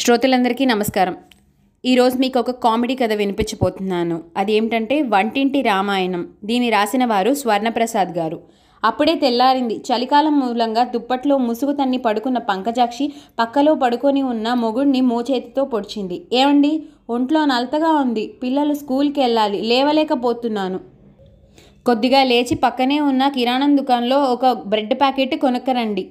శ్రోతలందరికీ నమస్కారం ఈరోజు మీకు ఒక కామెడీ కథ వినిపించబోతున్నాను అదేమిటంటే వంటింటి రామాయణం దీన్ని రాసిన వారు స్వర్ణప్రసాద్ గారు అప్పుడే తెల్లారింది చలికాలం మూలంగా దుప్పట్లో ముసుగు తన్ని పడుకున్న పంకజాక్షి పక్కలో పడుకొని ఉన్న మొగుడిని మోచేతితో పొడిచింది ఏమండి ఒంట్లో నలతగా ఉంది పిల్లలు స్కూల్కి వెళ్ళాలి లేవలేకపోతున్నాను కొద్దిగా లేచి పక్కనే ఉన్న కిరాణం దుకాణంలో ఒక బ్రెడ్ ప్యాకెట్ కొనుక్కరండి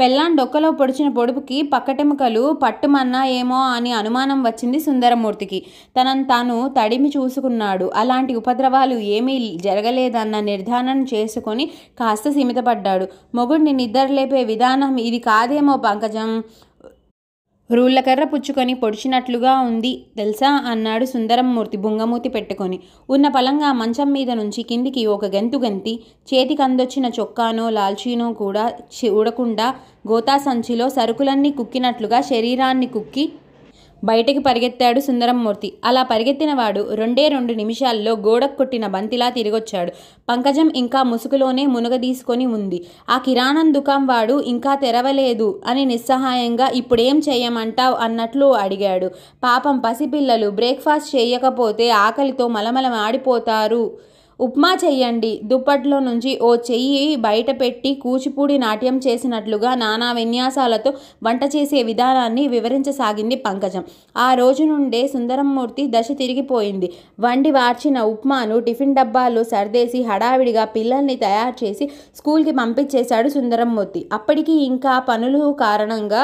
పెళ్ళాం డొక్కలో పొడిచిన పొడుపుకి పక్కటెముకలు పట్టుమన్నా ఏమో అని అనుమానం వచ్చింది సుందరమూర్తికి తనను తాను తడిమి చూసుకున్నాడు అలాంటి ఉపద్రవాలు ఏమీ జరగలేదన్న నిర్ధారణ చేసుకొని కాస్త సీమితపడ్డాడు మొగుడిని నిద్రలేపే విధానం ఇది కాదేమో పంకజం రూళ్ళకర్ర పుచ్చుకొని పొడిచినట్లుగా ఉంది తెలుసా అన్నాడు మూర్తి బుంగమూతి పెట్టుకొని ఉన్న పలంగా మంచం మీద నుంచి కిందికి ఒక గంతు గంతి చేతికి అందొచ్చిన చొక్కానో లాల్చీనో కూడా చూడకుండా గోతా సంచిలో సరుకులన్నీ కుక్కినట్లుగా శరీరాన్ని కుక్కి బయటకి పరిగెత్తాడు సుందరంమూర్తి అలా పరిగెత్తినవాడు రెండే రెండు నిమిషాల్లో గోడకు కొట్టిన బంతిలా తిరిగొచ్చాడు పంకజం ఇంకా ముసుగులోనే మునుగదీసుకొని ఉంది ఆ కిరాణం దుకాం వాడు ఇంకా తెరవలేదు అని నిస్సహాయంగా ఇప్పుడేం చేయమంటావు అన్నట్లు అడిగాడు పాపం పసిపిల్లలు బ్రేక్ఫాస్ట్ చేయకపోతే ఆకలితో మలమలం ఆడిపోతారు ఉప్మా చెయ్యండి దుప్పట్లో నుంచి ఓ చెయ్యి బయట పెట్టి కూచిపూడి నాట్యం చేసినట్లుగా నానా విన్యాసాలతో వంట చేసే విధానాన్ని వివరించసాగింది పంకజం ఆ రోజు నుండే సుందరమూర్తి దశ తిరిగిపోయింది వండి వార్చిన ఉప్మాను టిఫిన్ డబ్బాలు సర్దేసి హడావిడిగా పిల్లల్ని తయారు చేసి స్కూల్కి పంపించేశాడు సుందరమూర్తి అప్పటికి ఇంకా పనులు కారణంగా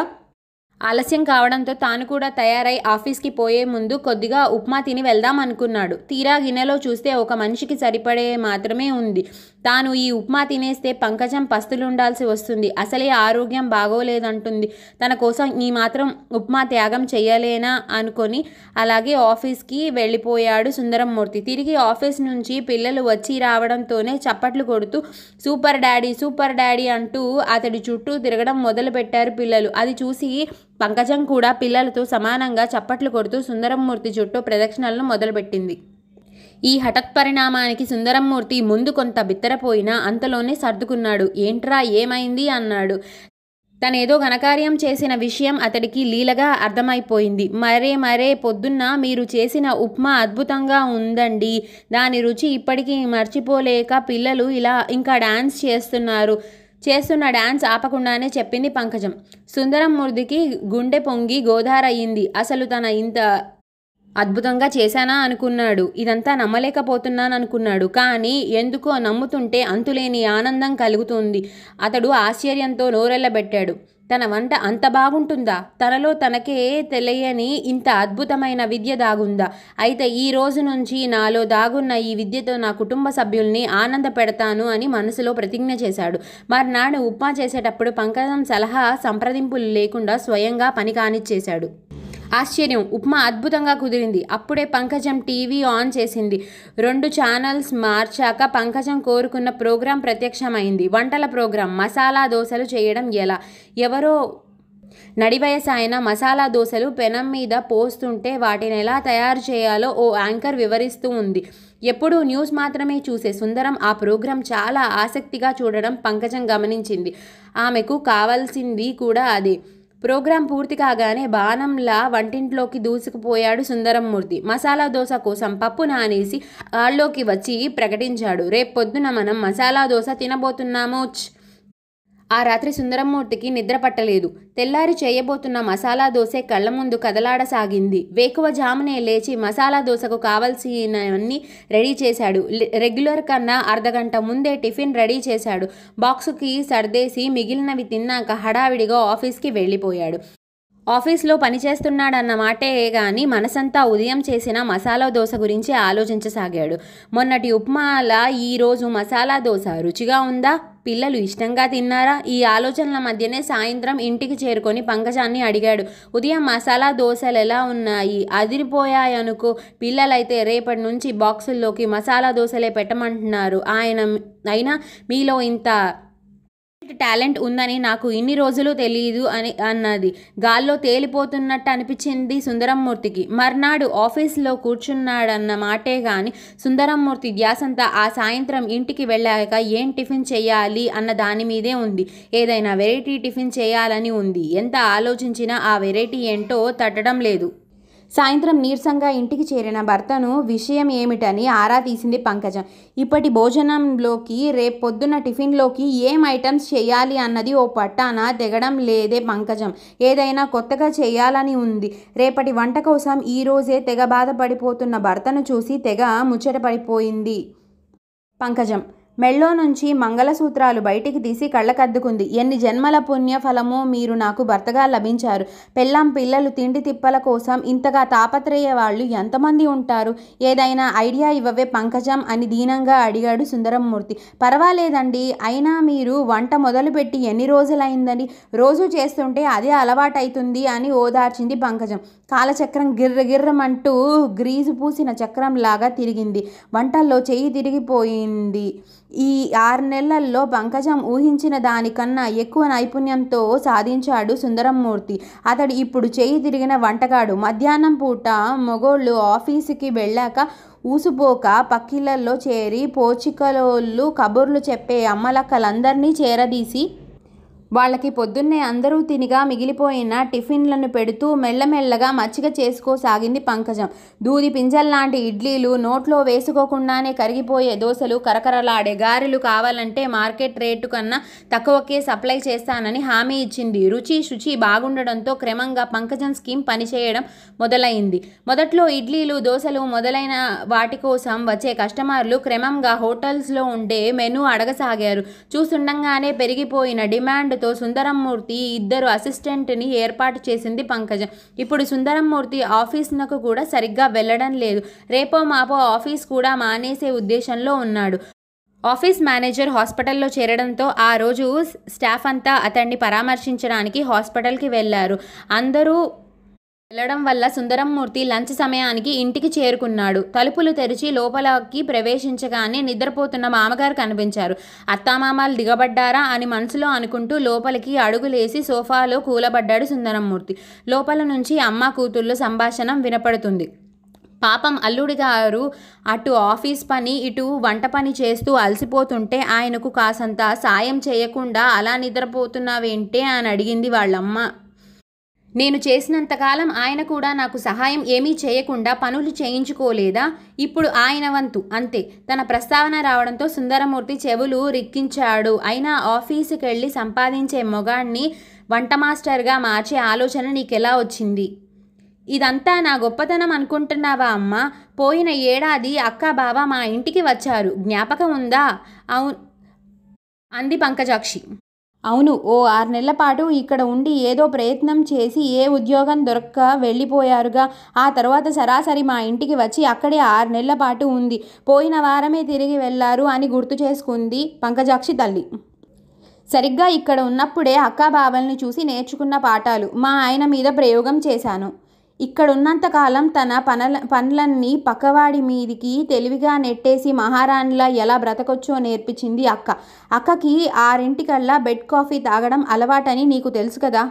ఆలస్యం కావడంతో తాను కూడా తయారై ఆఫీస్కి పోయే ముందు కొద్దిగా ఉప్మా తిని వెళ్దాం అనుకున్నాడు తీరా గిన్నెలో చూస్తే ఒక మనిషికి సరిపడే మాత్రమే ఉంది తాను ఈ ఉప్మా తినేస్తే పంకజం పస్తులుండాల్సి వస్తుంది అసలే ఆరోగ్యం బాగోలేదంటుంది తన కోసం ఈ మాత్రం ఉప్మా త్యాగం చేయలేనా అనుకొని అలాగే ఆఫీస్కి వెళ్ళిపోయాడు సుందరంమూర్తి తిరిగి ఆఫీస్ నుంచి పిల్లలు వచ్చి రావడంతోనే చప్పట్లు కొడుతూ సూపర్ డాడీ సూపర్ డాడీ అంటూ అతడి చుట్టూ తిరగడం మొదలుపెట్టారు పిల్లలు అది చూసి పంకజం కూడా పిల్లలతో సమానంగా చప్పట్లు కొడుతూ సుందరమూర్తి చుట్టూ ప్రదక్షిణలను మొదలుపెట్టింది ఈ హఠత్ పరిణామానికి సుందరమూర్తి ముందు కొంత బిత్తరపోయినా అంతలోనే సర్దుకున్నాడు ఏంట్రా ఏమైంది అన్నాడు తనేదో ఘనకార్యం చేసిన విషయం అతడికి లీలగా అర్థమైపోయింది మరే మరే పొద్దున్న మీరు చేసిన ఉప్మా అద్భుతంగా ఉందండి దాని రుచి ఇప్పటికీ మర్చిపోలేక పిల్లలు ఇలా ఇంకా డాన్స్ చేస్తున్నారు చేస్తున్న డాన్స్ ఆపకుండానే చెప్పింది పంకజం సుందరం మూర్తికి గుండె పొంగి గోదారయ్యింది అసలు తన ఇంత అద్భుతంగా చేశానా అనుకున్నాడు ఇదంతా నమ్మలేకపోతున్నాను అనుకున్నాడు కానీ ఎందుకో నమ్ముతుంటే అంతులేని ఆనందం కలుగుతుంది అతడు ఆశ్చర్యంతో నోరెల్లబెట్టాడు తన వంట అంత బాగుంటుందా తనలో తనకే తెలియని ఇంత అద్భుతమైన విద్య దాగుందా అయితే ఈ రోజు నుంచి నాలో దాగున్న ఈ విద్యతో నా కుటుంబ సభ్యుల్ని ఆనంద పెడతాను అని మనసులో ప్రతిజ్ఞ చేశాడు మర్నాడు ఉప్మా చేసేటప్పుడు పంకజం సలహా సంప్రదింపులు లేకుండా స్వయంగా పని కానిచ్చేశాడు ఆశ్చర్యం ఉప్మా అద్భుతంగా కుదిరింది అప్పుడే పంకజం టీవీ ఆన్ చేసింది రెండు ఛానల్స్ మార్చాక పంకజం కోరుకున్న ప్రోగ్రాం ప్రత్యక్షమైంది వంటల ప్రోగ్రాం మసాలా దోశలు చేయడం ఎలా ఎవరో నడివయసాయన మసాలా దోశలు పెనం మీద పోస్తుంటే వాటిని ఎలా తయారు చేయాలో ఓ యాంకర్ వివరిస్తూ ఉంది ఎప్పుడూ న్యూస్ మాత్రమే చూసే సుందరం ఆ ప్రోగ్రాం చాలా ఆసక్తిగా చూడడం పంకజం గమనించింది ఆమెకు కావాల్సింది కూడా అదే ప్రోగ్రాం పూర్తి కాగానే బాణంలా వంటింట్లోకి దూసుకుపోయాడు సుందరంమూర్తి మసాలా దోశ కోసం పప్పు నానేసి హాల్లోకి వచ్చి ప్రకటించాడు రేపు పొద్దున మనం మసాలా దోశ తినబోతున్నామో ఆ రాత్రి సుందరమూర్తికి నిద్ర పట్టలేదు తెల్లారి చేయబోతున్న మసాలా దోశ కళ్ళ ముందు కదలాడసాగింది వేకువ జామునే లేచి మసాలా దోశకు కావలసినవన్నీ రెడీ చేశాడు రెగ్యులర్ కన్నా అర్ధగంట ముందే టిఫిన్ రెడీ చేశాడు బాక్సుకి సర్దేసి మిగిలినవి తిన్నాక హడావిడిగా ఆఫీస్కి వెళ్ళిపోయాడు ఆఫీస్లో పనిచేస్తున్నాడన్న మాటే కానీ మనసంతా ఉదయం చేసిన మసాలా దోశ గురించి ఆలోచించసాగాడు మొన్నటి ఉప్మాల ఈరోజు మసాలా దోశ రుచిగా ఉందా పిల్లలు ఇష్టంగా తిన్నారా ఈ ఆలోచనల మధ్యనే సాయంత్రం ఇంటికి చేరుకొని పంకజాన్ని అడిగాడు ఉదయం మసాలా దోశలు ఎలా ఉన్నాయి అదిరిపోయాయనుకో పిల్లలైతే రేపటి నుంచి బాక్సుల్లోకి మసాలా దోశలే పెట్టమంటున్నారు ఆయన అయినా మీలో ఇంత టాలెంట్ ఉందని నాకు ఇన్ని రోజులు తెలియదు అని అన్నది గాల్లో తేలిపోతున్నట్టు అనిపించింది సుందరంమూర్తికి మర్నాడు ఆఫీస్లో కూర్చున్నాడన్న మాటే కానీ సుందరంమూర్తి ధ్యాసంతా ఆ సాయంత్రం ఇంటికి వెళ్ళాక ఏం టిఫిన్ చేయాలి అన్న దాని మీదే ఉంది ఏదైనా వెరైటీ టిఫిన్ చేయాలని ఉంది ఎంత ఆలోచించినా ఆ వెరైటీ ఏంటో తట్టడం లేదు సాయంత్రం నీరసంగా ఇంటికి చేరిన భర్తను విషయం ఏమిటని ఆరా తీసింది పంకజం ఇప్పటి భోజనంలోకి రేపు పొద్దున్న టిఫిన్లోకి ఏం ఐటమ్స్ చేయాలి అన్నది ఓ పట్టాన తెగడం లేదే పంకజం ఏదైనా కొత్తగా చేయాలని ఉంది రేపటి వంట కోసం ఈరోజే తెగ బాధపడిపోతున్న భర్తను చూసి తెగ ముచ్చటపడిపోయింది పంకజం మెళ్ళో నుంచి మంగళసూత్రాలు బయటికి తీసి కళ్ళకద్దుకుంది ఎన్ని జన్మల పుణ్యఫలమో మీరు నాకు భర్తగా లభించారు పెళ్ళాం పిల్లలు తిండి తిప్పల కోసం ఇంతగా తాపత్రయ్యే వాళ్ళు ఎంతమంది ఉంటారు ఏదైనా ఐడియా ఇవ్వవే పంకజం అని దీనంగా అడిగాడు సుందరమూర్తి పర్వాలేదండి అయినా మీరు వంట మొదలుపెట్టి ఎన్ని రోజులైందని రోజు చేస్తుంటే అదే అలవాటైతుంది అని ఓదార్చింది పంకజం కాలచక్రం గిర్ర గిర్రమంటూ గ్రీజు పూసిన చక్రం లాగా తిరిగింది వంటల్లో చేయి తిరిగిపోయింది ఈ ఆరు నెలల్లో పంకజం ఊహించిన దానికన్నా ఎక్కువ నైపుణ్యంతో సాధించాడు సుందరమూర్తి అతడు ఇప్పుడు చేయి తిరిగిన వంటగాడు మధ్యాహ్నం పూట మొగోళ్ళు ఆఫీసుకి వెళ్ళాక ఊసుపోక పక్కిళ్ళల్లో చేరి పోచికలోళ్ళు కబుర్లు చెప్పే అమ్మలక్కలందరినీ చేరదీసి వాళ్ళకి పొద్దున్నే అందరూ తినిగా మిగిలిపోయిన టిఫిన్లను పెడుతూ మెల్లమెల్లగా మచ్చిగ చేసుకోసాగింది పంకజం దూది పింజల్లాంటి ఇడ్లీలు నోట్లో వేసుకోకుండానే కరిగిపోయే దోశలు కరకరలాడే గారెలు కావాలంటే మార్కెట్ రేటు కన్నా తక్కువకే సప్లై చేస్తానని హామీ ఇచ్చింది రుచి శుచి బాగుండడంతో క్రమంగా పంకజం స్కీమ్ పనిచేయడం మొదలైంది మొదట్లో ఇడ్లీలు దోశలు మొదలైన వాటి కోసం వచ్చే కస్టమర్లు క్రమంగా హోటల్స్లో ఉండే మెనూ అడగసాగారు చూస్తుండగానే పెరిగిపోయిన డిమాండ్ సహాయంతో సుందరంమూర్తి ఇద్దరు అసిస్టెంట్ని ఏర్పాటు చేసింది పంకజ ఇప్పుడు సుందరంమూర్తి ఆఫీస్నకు కూడా సరిగ్గా వెళ్ళడం లేదు రేపో మాపో ఆఫీస్ కూడా మానేసే ఉద్దేశంలో ఉన్నాడు ఆఫీస్ మేనేజర్ హాస్పిటల్లో చేరడంతో ఆ రోజు స్టాఫ్ అంతా అతన్ని పరామర్శించడానికి హాస్పిటల్కి వెళ్ళారు అందరూ వెళ్లడం వల్ల సుందరంమూర్తి లంచ్ సమయానికి ఇంటికి చేరుకున్నాడు తలుపులు తెరిచి లోపలకి ప్రవేశించగానే నిద్రపోతున్న మామగారు కనిపించారు అత్తామామాలు దిగబడ్డారా అని మనసులో అనుకుంటూ లోపలికి అడుగులేసి సోఫాలో కూలబడ్డాడు సుందరంమూర్తి లోపల నుంచి అమ్మ కూతుళ్ళు సంభాషణ వినపడుతుంది పాపం అల్లుడి గారు అటు ఆఫీస్ పని ఇటు వంట పని చేస్తూ అలసిపోతుంటే ఆయనకు కాసంత సాయం చేయకుండా అలా నిద్రపోతున్నావేంటే అని అడిగింది వాళ్ళమ్మ నేను చేసినంతకాలం ఆయన కూడా నాకు సహాయం ఏమీ చేయకుండా పనులు చేయించుకోలేదా ఇప్పుడు ఆయన వంతు అంతే తన ప్రస్తావన రావడంతో సుందరమూర్తి చెవులు రిక్కించాడు అయినా ఆఫీసుకి వెళ్ళి సంపాదించే మొగాణ్ణి వంట మాస్టర్గా మార్చే ఆలోచన నీకెలా వచ్చింది ఇదంతా నా గొప్పతనం అనుకుంటున్నావా అమ్మా పోయిన ఏడాది అక్క బావ మా ఇంటికి వచ్చారు జ్ఞాపకం ఉందా అవు అంది పంకజాక్షి అవును ఓ ఆరు నెలల పాటు ఇక్కడ ఉండి ఏదో ప్రయత్నం చేసి ఏ ఉద్యోగం దొరక్క వెళ్ళిపోయారుగా ఆ తర్వాత సరాసరి మా ఇంటికి వచ్చి అక్కడే ఆరు నెలల పాటు ఉంది పోయిన వారమే తిరిగి వెళ్ళారు అని గుర్తు చేసుకుంది పంకజాక్షి తల్లి సరిగ్గా ఇక్కడ ఉన్నప్పుడే అక్కాబావల్ని చూసి నేర్చుకున్న పాఠాలు మా ఆయన మీద ప్రయోగం చేశాను ఇక్కడున్నంతకాలం తన పనల పనులన్నీ పక్కవాడి మీదికి తెలివిగా నెట్టేసి మహారాణిలా ఎలా బ్రతకొచ్చో నేర్పించింది అక్క అక్కకి ఆరింటికల్లా బెడ్ కాఫీ తాగడం అలవాటని నీకు తెలుసు కదా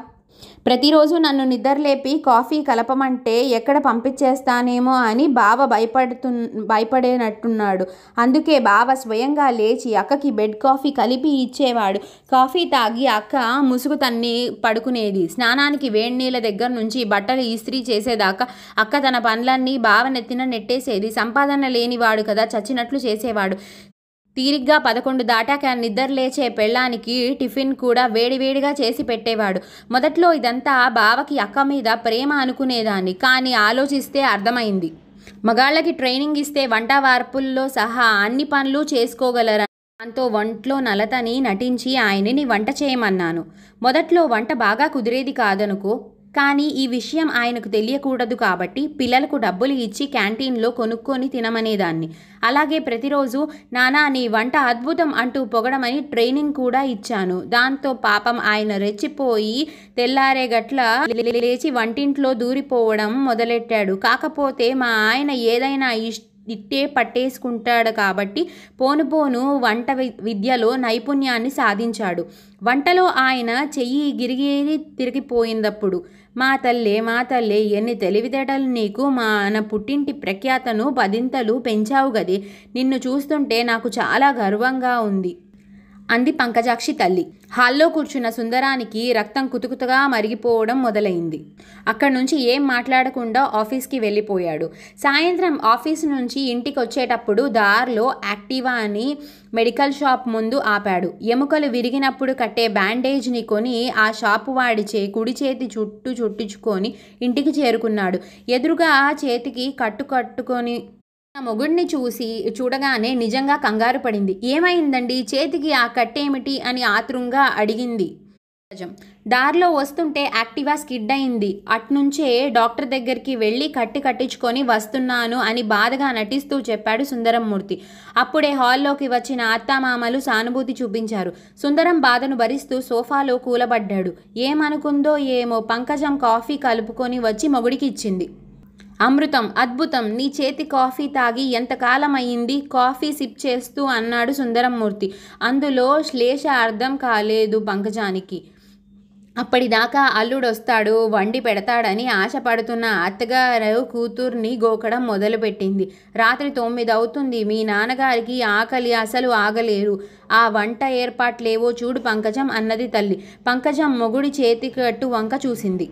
ప్రతిరోజు నన్ను నిద్రలేపి కాఫీ కలపమంటే ఎక్కడ పంపించేస్తానేమో అని బావ భయపడుతు భయపడేనట్టున్నాడు అందుకే బావ స్వయంగా లేచి అక్కకి బెడ్ కాఫీ కలిపి ఇచ్చేవాడు కాఫీ తాగి అక్క ముసుగు తన్ని పడుకునేది స్నానానికి వేడి నీళ్ళ దగ్గర నుంచి బట్టలు ఇస్త్రీ చేసేదాకా అక్క తన పనులన్నీ బావ నెత్తిన నెట్టేసేది సంపాదన లేనివాడు కదా చచ్చినట్లు చేసేవాడు తీరిగ్గా పదకొండు దాటాక నిద్రలేచే పెళ్ళానికి టిఫిన్ కూడా వేడివేడిగా చేసి పెట్టేవాడు మొదట్లో ఇదంతా బావకి అక్క మీద ప్రేమ అనుకునేదాన్ని కానీ ఆలోచిస్తే అర్థమైంది మగాళ్ళకి ట్రైనింగ్ ఇస్తే వంట వార్పుల్లో సహా అన్ని పనులు చేసుకోగలరా దాంతో వంట్లో నలతని నటించి ఆయనని వంట చేయమన్నాను మొదట్లో వంట బాగా కుదిరేది కాదనుకో కానీ ఈ విషయం ఆయనకు తెలియకూడదు కాబట్టి పిల్లలకు డబ్బులు ఇచ్చి క్యాంటీన్లో కొనుక్కొని తినమనేదాన్ని అలాగే ప్రతిరోజు నానా నీ వంట అద్భుతం అంటూ పొగడమని ట్రైనింగ్ కూడా ఇచ్చాను దాంతో పాపం ఆయన రెచ్చిపోయి తెల్లారే గట్ల లేచి వంటింట్లో దూరిపోవడం మొదలెట్టాడు కాకపోతే మా ఆయన ఏదైనా ఇష్ట ఇట్టే పట్టేసుకుంటాడు కాబట్టి పోను పోను వంట విద్యలో నైపుణ్యాన్ని సాధించాడు వంటలో ఆయన చెయ్యి గిరిగిరి తిరిగిపోయిందప్పుడు మా తల్లే మా తల్లే ఎన్ని తెలివితేటలు నీకు మా మన పుట్టింటి ప్రఖ్యాతను పదింతలు పెంచావు గది నిన్ను చూస్తుంటే నాకు చాలా గర్వంగా ఉంది అంది పంకజాక్షి తల్లి హాల్లో కూర్చున్న సుందరానికి రక్తం కుతుకుతుగా మరిగిపోవడం మొదలైంది అక్కడి నుంచి ఏం మాట్లాడకుండా ఆఫీస్కి వెళ్ళిపోయాడు సాయంత్రం ఆఫీస్ నుంచి ఇంటికి వచ్చేటప్పుడు దారిలో యాక్టివా అని మెడికల్ షాప్ ముందు ఆపాడు ఎముకలు విరిగినప్పుడు కట్టే బ్యాండేజ్ని కొని ఆ షాపు వాడి చే కుడి చేతి చుట్టూ చుట్టించుకొని ఇంటికి చేరుకున్నాడు ఎదురుగా చేతికి కట్టు కట్టుకొని ఆ మొగుడిని చూసి చూడగానే నిజంగా కంగారు పడింది ఏమైందండి చేతికి ఆ కట్టేమిటి అని ఆతృంగా అడిగింది దారిలో వస్తుంటే యాక్టివా స్కిడ్ అయింది అట్నుంచే డాక్టర్ దగ్గరికి వెళ్ళి కట్టి కట్టించుకొని వస్తున్నాను అని బాధగా నటిస్తూ చెప్పాడు సుందరంమూర్తి అప్పుడే హాల్లోకి వచ్చిన అత్తామామలు సానుభూతి చూపించారు సుందరం బాధను భరిస్తూ సోఫాలో కూలబడ్డాడు ఏమనుకుందో ఏమో పంకజం కాఫీ కలుపుకొని వచ్చి మొగుడికి ఇచ్చింది అమృతం అద్భుతం నీ చేతి కాఫీ తాగి ఎంతకాలం కాఫీ సిప్ చేస్తూ అన్నాడు సుందరమూర్తి అందులో శ్లేష అర్థం కాలేదు పంకజానికి అప్పటిదాకా అల్లుడొస్తాడు వండి పెడతాడని ఆశపడుతున్న అత్తగారు కూతుర్ని గోకడం మొదలుపెట్టింది రాత్రి తొమ్మిది అవుతుంది మీ నాన్నగారికి ఆకలి అసలు ఆగలేరు ఆ వంట ఏర్పాట్లేవో చూడు పంకజం అన్నది తల్లి పంకజం మొగుడి చేతికట్టు వంక చూసింది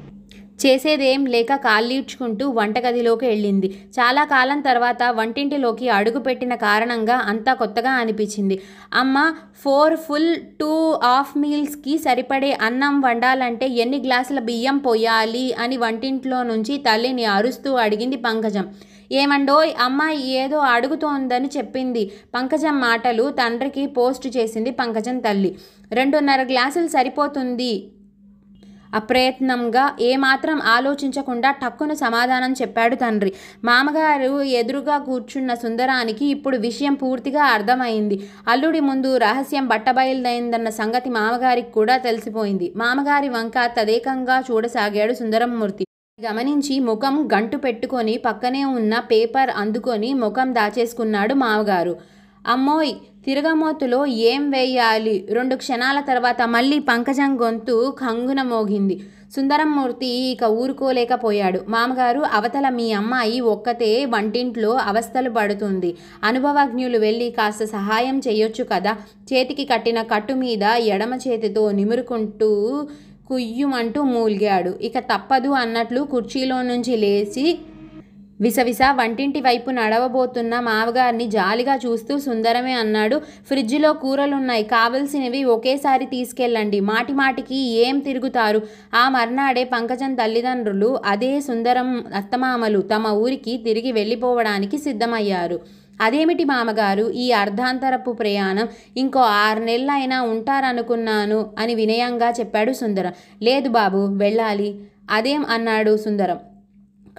చేసేదేం లేక కాళ్ళీడ్చుకుంటూ వంటగదిలోకి వెళ్ళింది చాలా కాలం తర్వాత వంటింటిలోకి అడుగుపెట్టిన కారణంగా అంతా కొత్తగా అనిపించింది అమ్మ ఫోర్ ఫుల్ టూ హాఫ్ మీల్స్కి సరిపడే అన్నం వండాలంటే ఎన్ని గ్లాసుల బియ్యం పోయాలి అని వంటింట్లో నుంచి తల్లిని అరుస్తూ అడిగింది పంకజం ఏమండోయ్ అమ్మాయి ఏదో అడుగుతోందని చెప్పింది పంకజం మాటలు తండ్రికి పోస్ట్ చేసింది పంకజం తల్లి రెండున్నర గ్లాసులు సరిపోతుంది అప్రయత్నంగా ఏమాత్రం ఆలోచించకుండా టక్కున సమాధానం చెప్పాడు తండ్రి మామగారు ఎదురుగా కూర్చున్న సుందరానికి ఇప్పుడు విషయం పూర్తిగా అర్థమైంది అల్లుడి ముందు రహస్యం బట్టబయలుదైందన్న సంగతి మామగారికి కూడా తెలిసిపోయింది మామగారి వంక తదేకంగా చూడసాగాడు సుందరమూర్తి గమనించి ముఖం గంటు పెట్టుకొని పక్కనే ఉన్న పేపర్ అందుకొని ముఖం దాచేసుకున్నాడు మామగారు అమ్మోయ్ తిరగమోతులో ఏం వేయాలి రెండు క్షణాల తర్వాత మళ్ళీ పంకజం గొంతు కంగున మోగింది సుందరమూర్తి ఇక ఊరుకోలేకపోయాడు మామగారు అవతల మీ అమ్మాయి ఒక్కతే వంటింట్లో అవస్థలు పడుతుంది అనుభవజ్ఞులు వెళ్ళి కాస్త సహాయం చేయొచ్చు కదా చేతికి కట్టిన కట్టు మీద ఎడమ చేతితో నిమురుకుంటూ కుయ్యుమంటూ మూలిగాడు ఇక తప్పదు అన్నట్లు కుర్చీలో నుంచి లేచి విసవిస వంటింటి వైపు నడవబోతున్న మావగారిని జాలిగా చూస్తూ సుందరమే అన్నాడు ఫ్రిడ్జ్లో కూరలున్నాయి కావలసినవి ఒకేసారి తీసుకెళ్ళండి మాటి మాటికి ఏం తిరుగుతారు ఆ మర్నాడే పంకజం తల్లిదండ్రులు అదే సుందరం అత్తమామలు తమ ఊరికి తిరిగి వెళ్ళిపోవడానికి సిద్ధమయ్యారు అదేమిటి మామగారు ఈ అర్ధాంతరపు ప్రయాణం ఇంకో ఆరు నెలలైనా ఉంటారనుకున్నాను అని వినయంగా చెప్పాడు సుందరం లేదు బాబు వెళ్ళాలి అదేం అన్నాడు సుందరం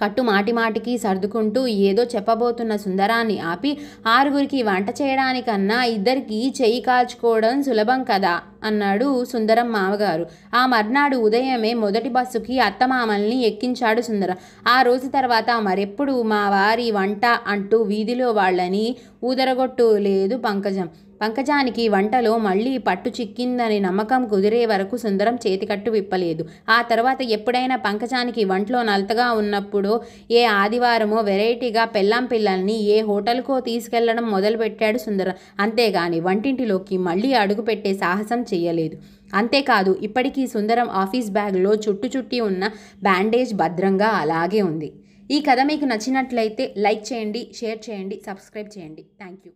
కట్టు మాటిమాటికి సర్దుకుంటూ ఏదో చెప్పబోతున్న సుందరాన్ని ఆపి ఆరుగురికి వంట చేయడానికన్నా ఇద్దరికి చెయ్యి కాల్చుకోవడం సులభం కదా అన్నాడు సుందరం మామగారు ఆ మర్నాడు ఉదయమే మొదటి బస్సుకి అత్తమామల్ని ఎక్కించాడు సుందరం ఆ రోజు తర్వాత మరెప్పుడు మా వారి వంట అంటూ వీధిలో వాళ్ళని ఊదరగొట్టు లేదు పంకజం పంకజానికి వంటలో మళ్ళీ పట్టు చిక్కిందని నమ్మకం కుదిరే వరకు సుందరం చేతికట్టు విప్పలేదు ఆ తర్వాత ఎప్పుడైనా పంకజానికి వంటలో నలతగా ఉన్నప్పుడు ఏ ఆదివారమో వెరైటీగా పెళ్ళాం పిల్లల్ని ఏ హోటల్కో తీసుకెళ్లడం మొదలుపెట్టాడు సుందరం అంతేగాని వంటింటిలోకి మళ్ళీ అడుగుపెట్టే సాహసం చేయలేదు అంతేకాదు ఇప్పటికీ సుందరం ఆఫీస్ బ్యాగ్లో చుట్టు చుట్టి ఉన్న బ్యాండేజ్ భద్రంగా అలాగే ఉంది ఈ కథ మీకు నచ్చినట్లయితే లైక్ చేయండి షేర్ చేయండి సబ్స్క్రైబ్ చేయండి థ్యాంక్ యూ